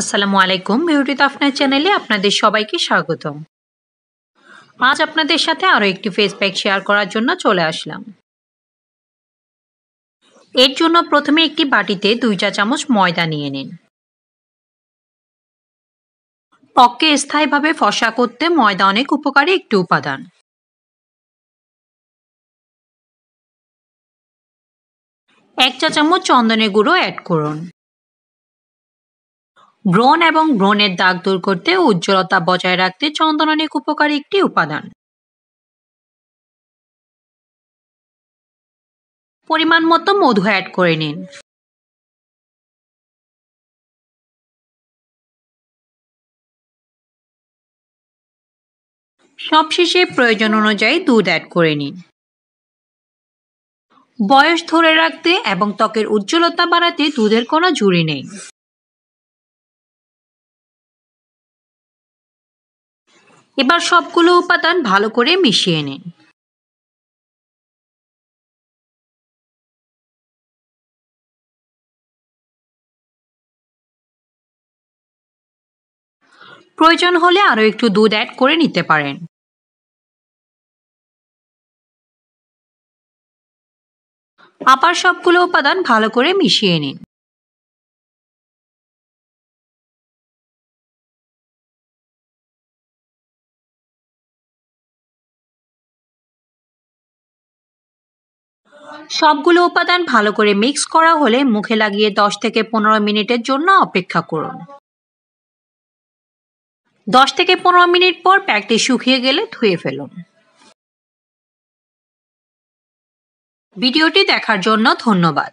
আসসালামু আলাইকুম বিউটি আপনার চ্যানেলে আপনাদের সবাইকে স্বাগতম আজ আপনাদের সাথে আরও একটি ফেস প্যাক শেয়ার করার জন্য চলে আসলাম এর জন্য প্রথমে একটি বাটিতে দুই চা চামচ ময়দা নিয়ে নিন পককে স্থায়ীভাবে ফসা করতে ময়দা অনেক উপকারী একটি উপাদান এক চা চামচ চন্দনের গুঁড়ো অ্যাড করুন ব্রণ এবং ব্রণের দাগ দূর করতে উজ্জ্বলতা বজায় রাখতে চন্দন অনেক উপকারী একটি উপাদান পরিমাণ মতো মধু অ্যাড করে নিন সবশেষে প্রয়োজন অনুযায়ী দুধ অ্যাড করে নিন বয়স ধরে রাখতে এবং ত্বকের উজ্জ্বলতা বাড়াতে দুধের কোনো জুড়ি নেই এবার সবগুলো উপাদান ভালো করে মিশিয়ে নিন প্রয়োজন হলে আরও একটু দুধ অ্যাড করে নিতে পারেন আবার সবগুলো উপাদান ভালো করে মিশিয়ে নিন সবগুলো উপাদান ভালো করে মিক্স করা হলে মুখে লাগিয়ে দশ থেকে পনেরো মিনিটের জন্য অপেক্ষা করুন দশ থেকে পনেরো মিনিট পর প্যাকটি শুকিয়ে গেলে ধুয়ে ফেলুন ভিডিওটি দেখার জন্য ধন্যবাদ